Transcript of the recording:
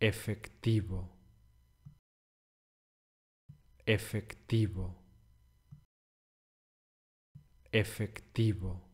efectivo, efectivo, efectivo.